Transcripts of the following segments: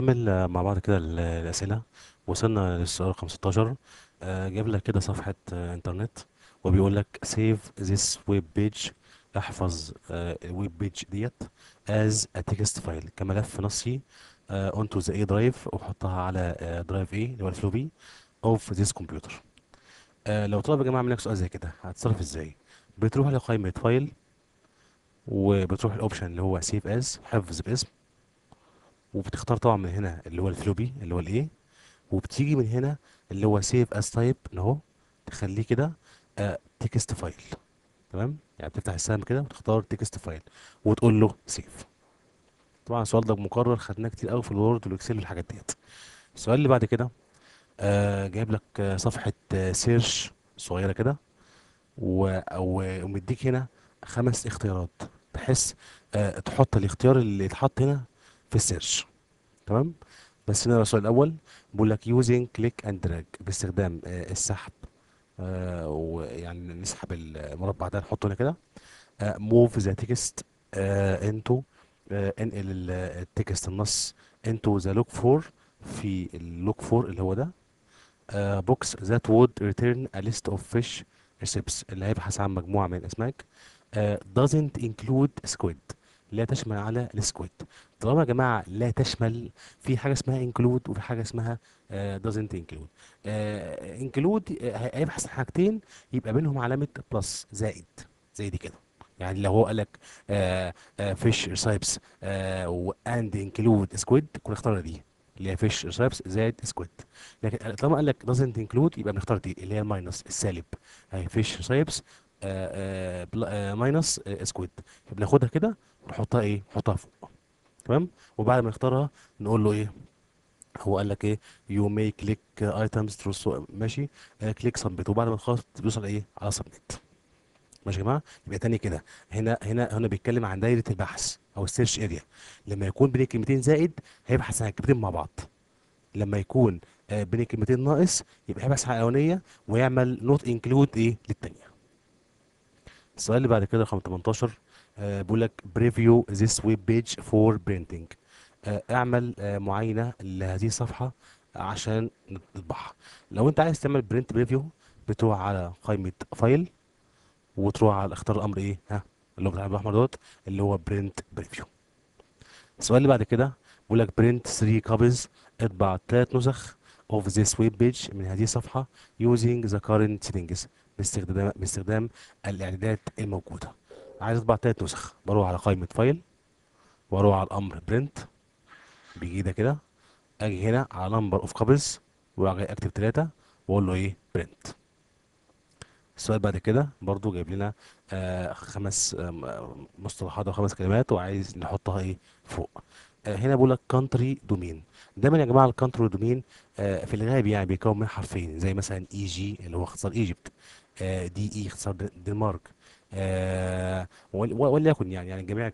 نكمل مع بعض كده الأسئلة وصلنا للسؤال 15 16 جاب لك كده صفحة آه، إنترنت وبيقول لك save this web page احفظ الويب آه، بيج ديت as a text file كملف نصي آه، onto the A drive وحطها على درايف آه، drive A اللي هو الفلوبي of this computer لو طلب يا جماعة منك سؤال زي كده هتتصرف ازاي؟ بتروح لقائمة فايل وبتروح الاوبشن اللي هو سيف از حفظ باسم وبتختار طبعا من هنا اللي هو الفلوبي اللي هو الايه وبتيجي من هنا اللي هو سيف از تايب اهو تخليه كده تكست آه، فايل تمام يعني بتفتح السهم كده وتختار تكست فايل وتقول له سيف طبعا السؤال ده مكرر خدناه كتير قوي في الوورد والاكسل والحاجات ديت السؤال اللي بعد كده آه جايب لك آه صفحه سيرش صغيره كده و ومديك هنا خمس اختيارات بحيث آه، تحط الاختيار اللي اتحط هنا في السيرش تمام بس هنا السؤال الاول بيقول لك يوزنج كليك اند دراج باستخدام آه، السحب آه، ويعني نسحب المربع ده نحطه هنا كده موف ذا تكست انتو انقل آه، التكست النص انتو ذا لوك فور في اللوك فور اللي هو ده بوكس ذات وود ريتيرن ا ليست اوف فيش ريسبس اللي هيبحث عن مجموعه من الاسماك دازنت انكلود سكويد لا تشمل على السكويد طالما يا جماعه لا تشمل في حاجه اسمها انكلود وفي حاجه اسمها دازنت انكلود انكلود هيبحث حاجتين يبقى بينهم علامه بلس زائد زي دي كده يعني لو هو قال لك فيش سايبس واند انكلود سكويد كنا اختارنا دي اللي هي فيش سايبس زائد سكويد لكن طالما قال لك دازنت انكلود يبقى بنختار دي اللي هي الماينس السالب هي فيش سايبس ماينس سكويد فبناخدها كده نحطها ايه نحطها فوق تمام وبعد ما نختارها نقول له ايه هو قال لك ايه يو مي كليك ايتمز ثرو ماشي كليك آه، سبميت وبعد ما تخلص بيوصل ايه على سبميت ماشي يا جماعه يبقى تاني كده هنا هنا هنا بيتكلم عن دايره البحث او السيرش اريا لما يكون بين الكلمتين زائد هيبحث عن الكلمتين مع بعض لما يكون آه، بين الكلمتين ناقص يبقى هيبحث عن الاولانيه ويعمل نوت انكلود ايه للثانيه السؤال اللي بعد كده رقم 18 آه، بيقول لك بريفيو ذيس ويب بيج فور برينتنج اعمل آه، معاينه لهذه الصفحه عشان نطبعها لو انت عايز تعمل برنت بريفيو بتروح على قائمه فايل وتروح على اختار الامر ايه ها اللي هو الاحمر دوت اللي هو برنت بريفيو السؤال اللي بعد كده بيقول لك برنت 3 كوبيز اطبع ثلاث نسخ of this web page من هذه الصفحه using the current settings باستخدام باستخدام الاعدادات الموجوده عايز اطبع تلات نسخ بروح على قائمة فايل واروح على الامر برنت بيجي ده كده اجي هنا على نمبر اوف كابلز واجي اكتب تلاتة واقول له ايه برنت السؤال بعد كده برضو جايب لنا آه خمس آه مصطلحات او خمس كلمات وعايز نحطها ايه فوق آه هنا بيقول لك كانتري دومين دايما يا جماعه الكانتري دومين آه في الغالب يعني بيكون من حرفين زي مثلا اي e جي اللي هو اختصار ايجيبت آه دي اي e اختصار دنمارك آه وليكن يعني يعني جميع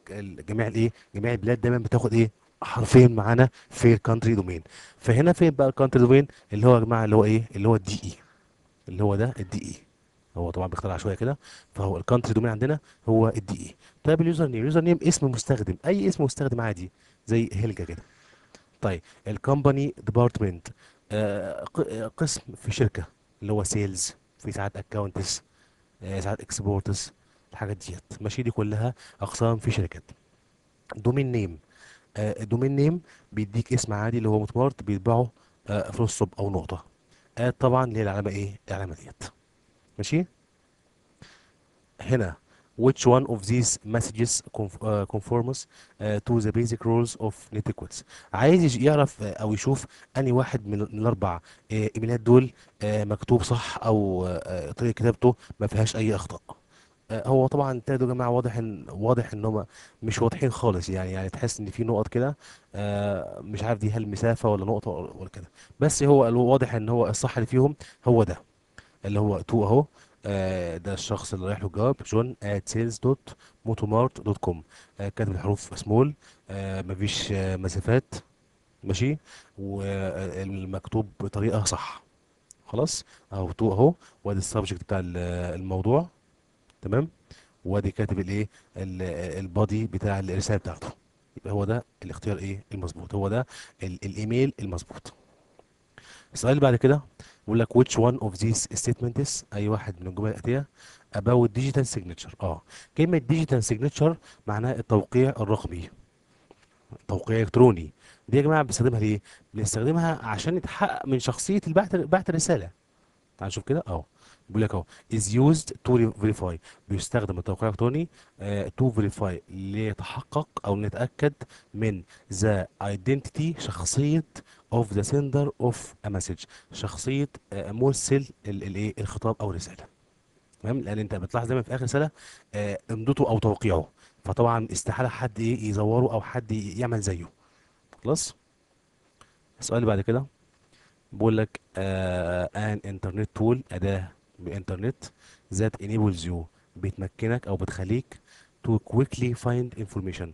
جميع الايه جميع البلاد دايما بتاخد ايه حرفين معانا في الكونتري دومين فهنا فين بقى الكونتري دومين اللي هو يا جماعه اللي هو ايه اللي هو الدي اي e. اللي هو ده الدي اي e. هو طبعا بيخترع شويه كده فهو الكونتري دومين عندنا هو الدي اي e. طيب اليوزر نيم اليوزر نيم اسم مستخدم اي اسم مستخدم عادي زي هيلجا كده طيب الكومباني آه، ديبارتمنت قسم في شركه اللي هو سيلز في ساعات اكونتس آه، ساعات اكسبورتس الحاجات ديت ماشي دي كلها اقسام في شركات دومين نيم آه، دومين نيم بيديك اسم عادي اللي هو متبارت بيتباعه آه، في الصب او نقطه اد آه، طبعا اللي هي العلامه ايه العلامه ديت ماشي هنا which one of these messages conforms to the basic rules of netiquette عايز يعرف او يشوف اني واحد من الاربع ايميلات دول مكتوب صح او طريقه كتابته ما فيهاش اي اخطاء هو طبعا تلاتة دول يا جماعه واضح ان واضح ان هم مش واضحين خالص يعني يعني تحس ان في نقط كده آه، مش عارف دي هل مسافه ولا نقطه ولا كده بس هو الواضح ان هو الصح اللي فيهم هو ده اللي هو تو اهو آه، ده الشخص اللي رايح له جواب جون ات سيلز دوت موتومارت دوت كوم كاتب الحروف سمول آه، مفيش مسافات ماشي والمكتوب بطريقه صح خلاص اهو تو اهو وادي السبجكت بتاع الموضوع تمام وادي كاتب الايه البادي بتاع الرساله بتاعته يبقى هو ده الاختيار ايه المظبوط هو ده الايميل المظبوط السؤال اللي بعد كده بيقول لك which one of these statements اي واحد من الجمل الاتيه about digital signature اه كلمه digital signature معناها التوقيع الرقمي توقيع الكتروني دي يا جماعه بنستخدمها ليه بنستخدمها عشان يتحقق من شخصيه البعث بعت الرساله تعال نشوف كده اه بيقول لك اهو از يوزد تو فيريفاي بيستخدم التوقيع الالكتروني تو آه، فيريفاي ليتحقق او نتاكد من ذا ايدنتيتي شخصيه اوف ذا سندر اوف ا مسج شخصيه آه، مرسل الايه الخطاب او الرساله تمام لان انت بتلاحظ دايما في اخر رساله امضته او توقيعه فطبعا استحاله حد ايه يزوره او حد إيه، يعمل زيه خلاص السؤال اللي بعد كده بقول لك ان انترنت تول اداه بانترنت ذات انيبلز يو بتمكنك او بتخليك تو كويكلي فايند انفورميشن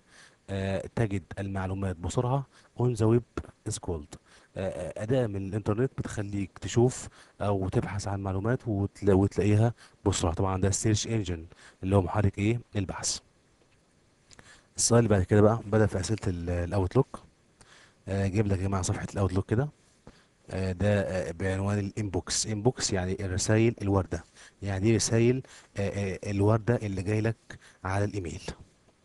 تجد المعلومات بسرعه اون ذا ويب از كولد اداه من الانترنت بتخليك تشوف او تبحث عن معلومات وتلاقيها بسرعه طبعا ده السيرش انجن اللي هو محرك ايه البحث السؤال اللي بعد كده بقى بدا في اسئله الاوتلوك آه، جيب لك يا جماعه صفحه الاوتلوك كده آه، ده آه، بعنوان الانبوكس انبوكس يعني الرسائل الورده يعني دي إيه رسائل آه، الورده اللي جاي لك على الايميل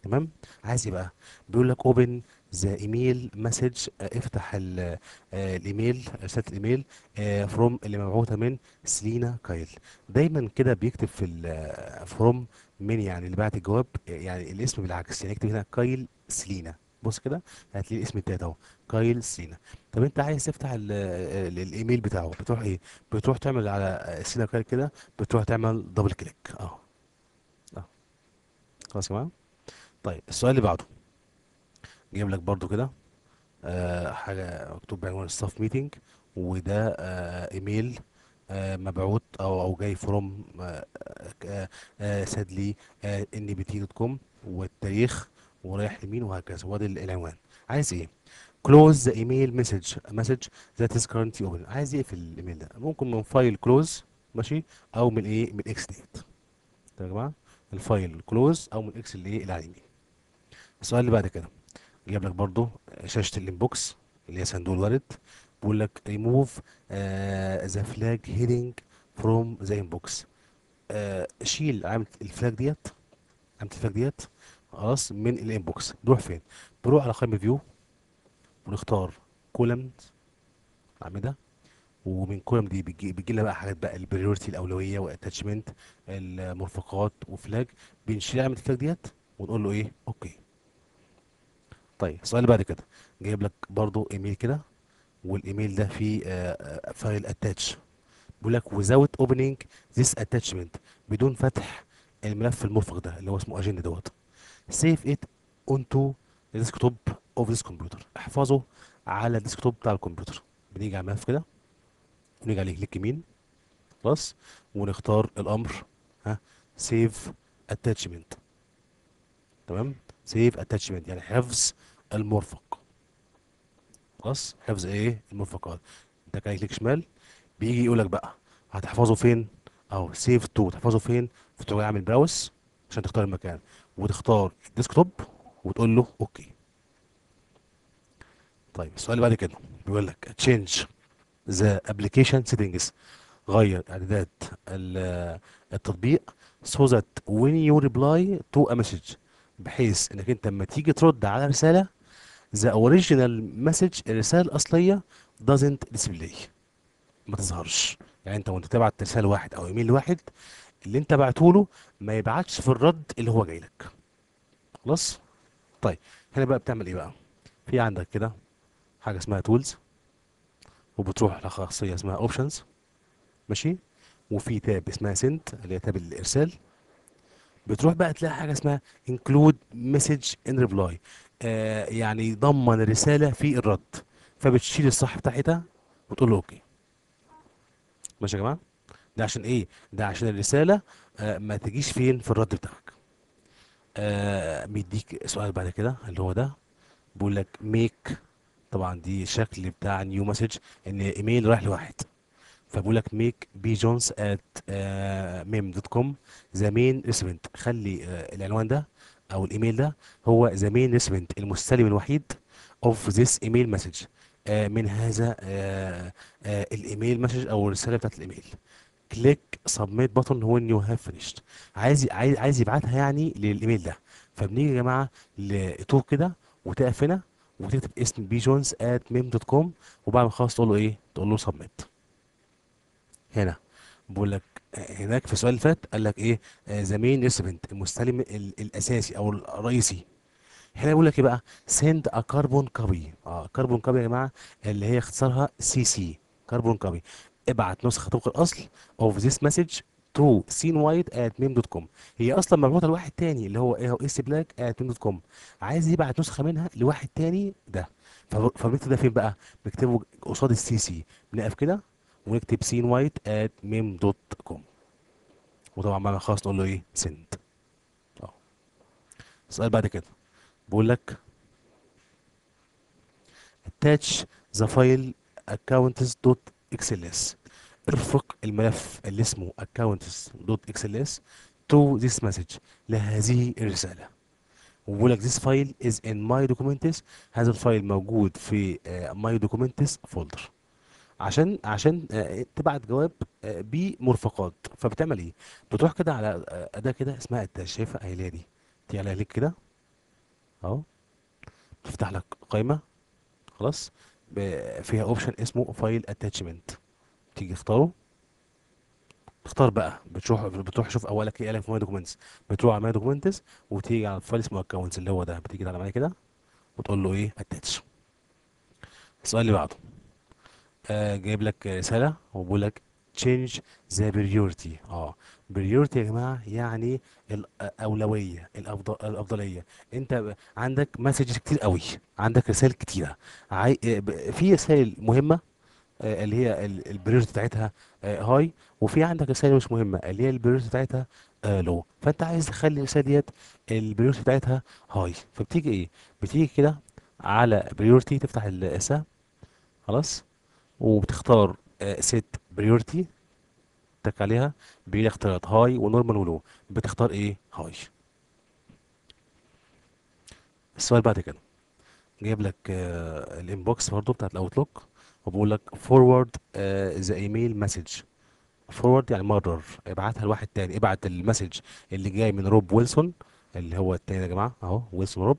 تمام عايز ايه بقى بيقول لك اوبن ذا ايميل مسج افتح الايميل رساله الايميل فروم اللي مبعوثه من سلينا كايل دايما كده بيكتب في فروم من يعني اللي بعت الجواب يعني الاسم بالعكس يعني اكتب هنا كايل سلينا بص كده هتلاقي الاسم التالت اهو كايل سلينا طب انت عايز تفتح ال- الايميل بتاعه بتروح ايه بتروح تعمل على السينا كده كده بتروح تعمل دبل كليك اه اه خلاص يا جماعه طيب السؤال اللي بعده جايب لك برده كده آه حاجه مكتوب بعنوان ستاف ميتنج وده آه ايميل آه مبعوت او او جاي فروم سادلي آه، آه، آه، ان بي تي دوت كوم والتاريخ ورايح لمين وهكذا هو ده العنوان عايز ايه close the email message مسج message that is currently open عايز يقفل الايميل ده ممكن من فايل close ماشي او من ايه من اكس ديت يا جماعه الفايل كلوز او من اكس الايه اللي على اليمين السؤال اللي بعد كده جاب لك برضو آه، شاشه الانبوكس اللي هي صندوق الورد بيقول لك ريموف ذا فلاج هيدنج فروم ذا انبوكس شيل علامه الفلاج ديت علامه الفلاج ديت خلاص من الانبوكس بروح فين؟ بروح على قائمه فيو ونختار كولمز اعمده ومن كولم دي بتجي بيجي لنا بقى حاجات بقى البريورتي الاولويه واتاتشمنت المرفقات وفلاج بنشيل علامه الفلاج ديت ونقول له ايه اوكي طيب السؤال اللي بعد كده جايب لك برضو ايميل كده والايميل ده فيه فايل آه، اتاتش آه، بيقول لك without opening this attachment بدون فتح الملف المرفق ده اللي هو اسمه اجنده دوت save it ديسك الديسكتوب اوف ذيس كمبيوتر احفظه على الديسك توب بتاع الكمبيوتر بنيجي على الملف كده ونيجي عليه كليك يمين خلاص ونختار الامر ها سيف اتاتشمنت تمام سيف اتاتشمنت يعني حفظ المرفق خلاص حفظ ايه المرفقات ده كان كليك شمال بيجي يقول لك بقى هتحفظه فين اهو سيف تو تحفظه فين فتروح اعمل براوس عشان تختار المكان وتختار الديسكتوب وتقول له اوكي طيب السؤال اللي بعد كده بيقول لك تشينج ذا ابلكيشن سيتنجز غير اعدادات التطبيق سو ذات وين يو ريبلاي تو ا مسج بحيث انك انت لما تيجي ترد على رساله ذا اوريجينال مسج الرساله الاصليه doesn't display ما تظهرش يعني انت وانت تبعت رساله واحد او ايميل واحد اللي انت بعته له ما يبعتش في الرد اللي هو جاي لك خلاص طيب هنا بقى بتعمل ايه بقى في عندك كده حاجه اسمها تولز وبتروح لخاصيه اسمها اوبشنز ماشي وفي تاب اسمها سنت اللي هي تاب الارسال بتروح بقى تلاقي حاجه اسمها انكلود مسج ان ريبلاي يعني ضمن الرسالة في الرد فبتشيل الصح بتاعتها وتقول له اوكي ماشي يا جماعه ده عشان ايه ده عشان الرساله آه ما تجيش فين في الرد بتاعك آه بيديك سؤال بعد كده اللي هو ده بيقول لك ميك طبعا دي شكل بتاع نيو مسج ان ايميل رايح لواحد فبقول لك ميك بي جونز ات ميم دوت كوم ذا مين ريسبنت خلي آه، العنوان ده او الايميل ده هو ذا مين ريسبنت المستلم الوحيد اوف ذيس ايميل مسج من هذا آه، آه، الايميل مسج او الرساله بتاعت الايميل كليك سبميت بutton هو يو هاف فينيشت عايز عايز يبعتها يعني للايميل ده فبنيجي يا جماعه لطول كده وتقف هنا وتكتب اسم بي جونز ات ميم دوت كوم وبعد ما خلاص تقول له ايه تقول له سبميت هنا بقول لك هناك في السؤال اللي فات قال لك ايه ذا آه، مين ريسبنت المستلم الاساسي او الرئيسي هنا بيقول لك ايه بقى سند ا كربون كوبي اه كربون كوبي يا جماعه اللي هي اختصارها سي سي كربون كوبي ابعت نسخه طبق الاصل اوف ذيس مسج ترو سين وايت ات ميم دوت كوم هي اصلا مربوطه لواحد تاني اللي هو اس بلاك ات ميم دوت كوم عايز يبعت نسخه منها لواحد تاني ده فبنكتب ده فين بقى؟ بكتبه قصاد السي سي بنقف كده ونكتب سين وايت ات ميم دوت كوم وطبعا بقى خلاص نقول له ايه سند اه السؤال بعد كده بقول لك attach the file accounts.xls ارفق الملف اللي اسمه accounts.xls to this message لهذه الرسالة وبقول لك this file is in my documents هذا الفايل موجود في آه, my documents folder عشان عشان آه, تبعت جواب آه, بمرفقات فبتعمل ايه بتروح كده على اداه كده اسمها انت شايفها دي تيجي عليها كده اهو تفتح لك قائمه خلاص فيها اوبشن اسمه فايل اتاتشمنت تيجي اختاره اختار بقى بتروح بتروح شوف اولك ايه قالك في ماي دوكيومنتس بتروح على ماي دوكيومنتس وتيجي على الفايل اسمه اكونتس اللي هو ده بتيجي على معايا كده وتقول له ايه اتاتش السؤال اللي بعده آه جايب لك رساله وبقول لك تشينج ذا بريورتي اه بريورتي يا جماعه يعني الاولويه الأفضل الافضليه انت عندك مسجز كتير قوي عندك رسائل كتيره عاي... آه، في رسائل مهمه آه، اللي هي البريورتي بتاعتها آه، هاي وفي عندك رساله مش مهمه اللي هي البريورتي بتاعتها آه، لو فانت عايز تخلي الرساله ديت البريورتي بتاعتها هاي فبتيجي ايه بتيجي كده على بريورتي تفتح الاسا خلاص وبتختار ست بريورتي تك عليها بيجي اختيارات هاي ونورمال ولو بتختار ايه هاي السؤال بعد كده جايب لك الانبوكس برضو بتاعت الاوتلوك وبقول لك فورورد ذا ايميل مسج فورورد يعني مرر ابعتها لواحد تاني ابعت المسج اللي جاي من روب ويلسون اللي هو التاني يا جماعه اهو ويلسون روب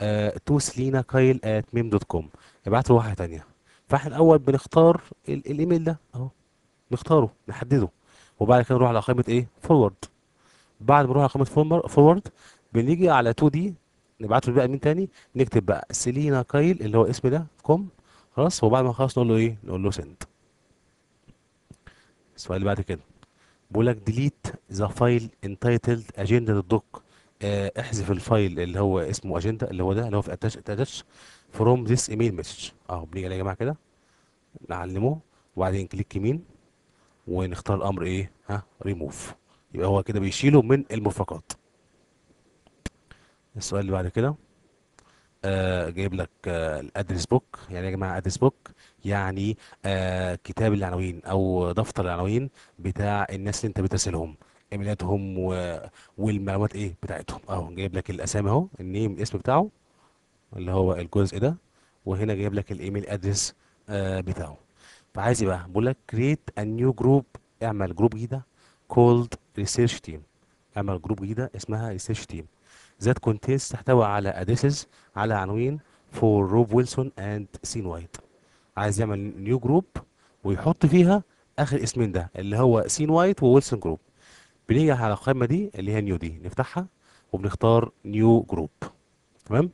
آه، تو سلينا كايل ات ميم دوت كوم ابعته لواحده تانيه فاحنا الاول بنختار الايميل ده اهو نختاره نحدده وبعد كده نروح على قائمه ايه فورورد بعد ما نروح على قائمه فورورد بنيجي على 2 دي نبعته بقى مين تاني نكتب بقى سلينا كايل اللي هو اسم ده كوم خلاص وبعد ما خلاص نقول له ايه نقول له سند السؤال اللي بعد كده بيقول لك ديليت ذا فايل انتايتلد اجنده دوك احذف الفايل اللي هو اسمه اجنده اللي هو ده اللي هو في اتاتش اتاتش فروم ذيس ايميل مسج اهو بنيجي يا جماعه كده نعلمه وبعدين كليك يمين ونختار الامر ايه ها ريموف يبقى هو كده بيشيله من المرفقات السؤال اللي بعد كده آه، جايب لك آه الادرس بوك يعني إيه يا جماعه ادرس بوك يعني آه، كتاب العناوين او دفتر العناوين بتاع الناس اللي انت بترسلهم ايميلاتهم والمعلومات ايه بتاعتهم اهو جايب لك الاسامي اهو النيم الاسم بتاعه اللي هو الجزء ده وهنا جايب لك الايميل ادرس آه، بتاعه فعايز ايه بقى بقول لك create a new group اعمل جروب جديده called research team اعمل جروب جديده اسمها research team ذات كونتينز تحتوي على اديسز على عناوين فور روب ويلسون اند سين وايت عايز يعمل نيو جروب ويحط فيها اخر اسمين ده اللي هو سين وايت وويلسون جروب بنيجي على القائمه دي اللي هي نيو دي نفتحها وبنختار نيو جروب تمام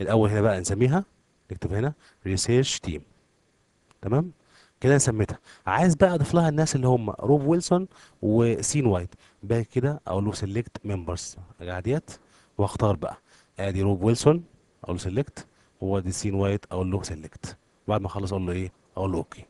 الاول هنا بقى نسميها نكتب هنا ريسيرش تيم تمام كده سميتها عايز بقى اضيف لها الناس اللي هم روب ويلسون وسين وايت بقى كده اقول له سيلكت ممبرز ديت واختار بقى ادي روب ويلسون اقول له سيلكت وادي سين وايت اقول له سيلكت بعد ما اخلص اقول له ايه اقول له اوكي